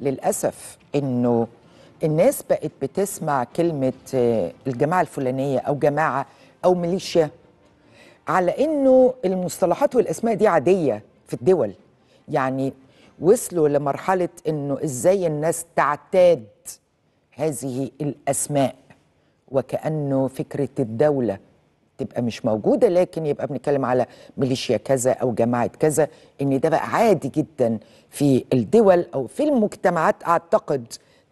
للأسف أنه الناس بقت بتسمع كلمة آه، الجماعة الفلانية أو جماعة أو ميليشيا على أنه المصطلحات والأسماء دي عادية في الدول يعني وصلوا لمرحلة أنه إزاي الناس تعتاد هذه الأسماء وكأنه فكرة الدولة تبقى مش موجوده لكن يبقى بنتكلم على ميليشيا كذا او جماعه كذا ان ده بقى عادي جدا في الدول او في المجتمعات اعتقد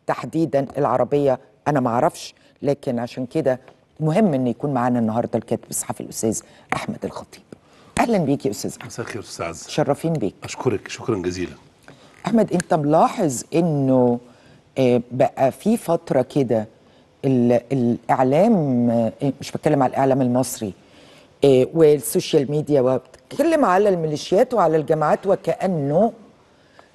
تحديدا العربيه انا ما اعرفش لكن عشان كده مهم ان يكون معانا النهارده الكاتب الصحفي الاستاذ احمد الخطيب اهلا بيك يا استاذ احمد مساء الخير استاذ شرفين بيك اشكرك شكرا جزيلا احمد انت ملاحظ انه آه، بقى في فتره كده الاعلام إيه، مش بتكلم على الاعلام المصري إيه، والسوشيال ميديا وبتكلم على الميليشيات وعلى الجماعات وكانه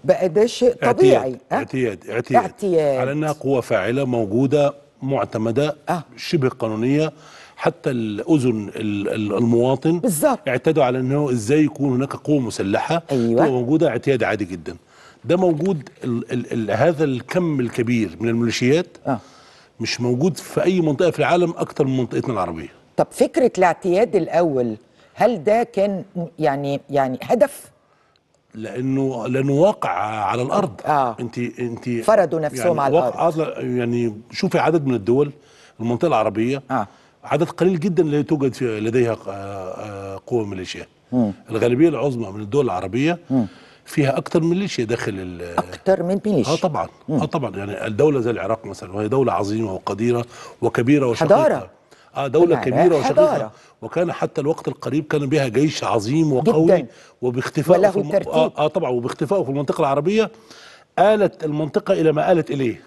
بقى ده شيء طبيعي اعتياد اعتياد اعتياد على انها قوه فاعله موجوده معتمده أه؟ شبه قانونيه حتى الاذن المواطن بالظبط اعتادوا على انه ازاي يكون هناك قوه مسلحه أيوة. موجوده اعتياد عادي جدا ده موجود الـ الـ هذا الكم الكبير من الميليشيات أه. مش موجود في اي منطقه في العالم اكتر من منطقتنا العربيه طب فكره الاعتياد الاول هل ده كان يعني يعني هدف لانه لانه واقع على الارض آه. انت انت فردوا نفسهم يعني على الارض يعني شوفي عدد من الدول المنطقه العربيه آه. عدد قليل جدا لا توجد لديها آه، آه، قوى ميليشيات الغالبيه العظمى من الدول العربيه م. فيها اكثر من ميليشيا داخل اكثر من ميليشيا اه طبعا اه طبعا يعني الدوله زي العراق مثلا وهي دوله عظيمه وقديره وكبيره وشقيقه حضاره اه دوله كبيره وشقيقه وكان حتى الوقت القريب كان بها جيش عظيم وقوي وباختفائه في الم... آه, اه طبعا وباختفائه في المنطقه العربيه آلت المنطقه الى ما آلت اليه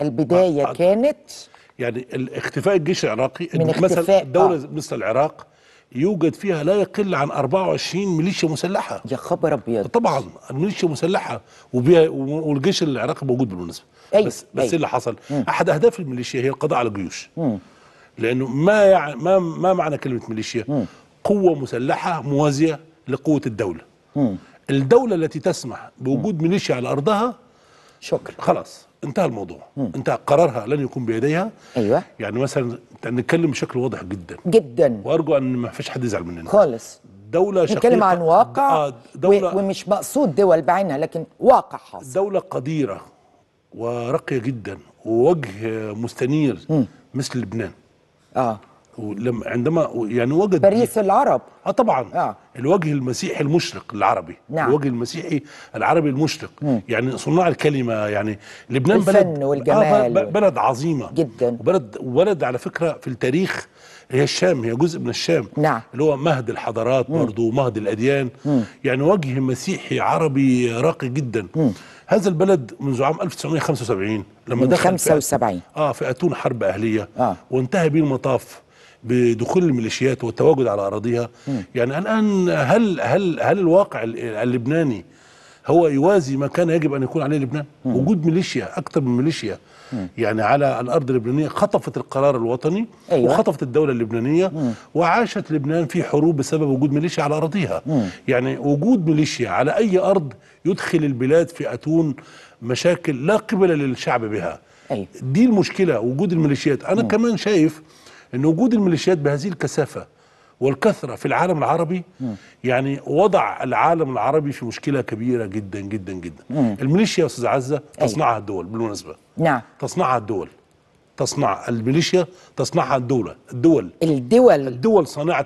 البدايه آه, آه، كانت يعني اختفاء الجيش العراقي من اختفاء مثلا دوله آه. مثل العراق يوجد فيها لا يقل عن 24 ميليشيا مسلحه يا خبر ابيض طبعا الميليشيا مسلحه والجيش العراقي موجود بالمناسبه أيوه بس بس أيوه اللي حصل مم. احد اهداف الميليشيا هي القضاء على الجيوش مم. لانه ما يعني ما ما معنى كلمه ميليشيا مم. قوه مسلحه موازيه لقوه الدوله مم. الدوله التي تسمح بوجود مم. ميليشيا على ارضها شكرا خلاص انتهى الموضوع مم. انتهى قرارها لن يكون بيديها ايوه يعني مثلا نتكلم بشكل واضح جدا جدا وارجو ان ما فيش حد يزعل مننا خالص دولة شقيقة نتكلم عن واقع آه، دولة ومش مقصود دول بعينها لكن واقع حاصل دولة قديرة وراقية جدا ووجه مستنير مم. مثل لبنان اه ولما عندما يعني وجد باريس العرب اه طبعا آه. الوجه المسيحي المشرق العربي نعم. الوجه المسيحي العربي المشرق يعني صناع الكلمه يعني لبنان بلد آه، والجمال آه بلد عظيمه جدا وبلد ولد على فكره في التاريخ هي الشام هي جزء من الشام نعم. اللي هو مهد الحضارات برضه ومهد الاديان مم. يعني وجه مسيحي عربي راقي جدا مم. هذا البلد منذ عام 1975 لما من دخل 75 اه في اتون حرب اهليه آه. وانتهى به المطاف بدخول الميليشيات والتواجد على اراضيها يعني الان هل هل هل الواقع اللبناني هو يوازي ما كان يجب ان يكون عليه لبنان وجود ميليشيا اكثر من ميليشيا يعني على الارض اللبنانيه خطفت القرار الوطني أيوة. وخطفت الدوله اللبنانيه مم. وعاشت لبنان في حروب بسبب وجود ميليشيا على اراضيها يعني وجود ميليشيا على اي ارض يدخل البلاد في اتون مشاكل لا قبل للشعب بها أيوة. دي المشكله وجود الميليشيات انا مم. كمان شايف ان وجود الميليشيات بهذه الكثافه والكثره في العالم العربي يعني وضع العالم العربي في مشكله كبيره جدا جدا جدا الميليشيا يا استاذ عزه تصنعها الدول بالمناسبه نعم تصنعها الدول تصنع الميليشيا تصنعها الدوله الدول الدول الدول صانعه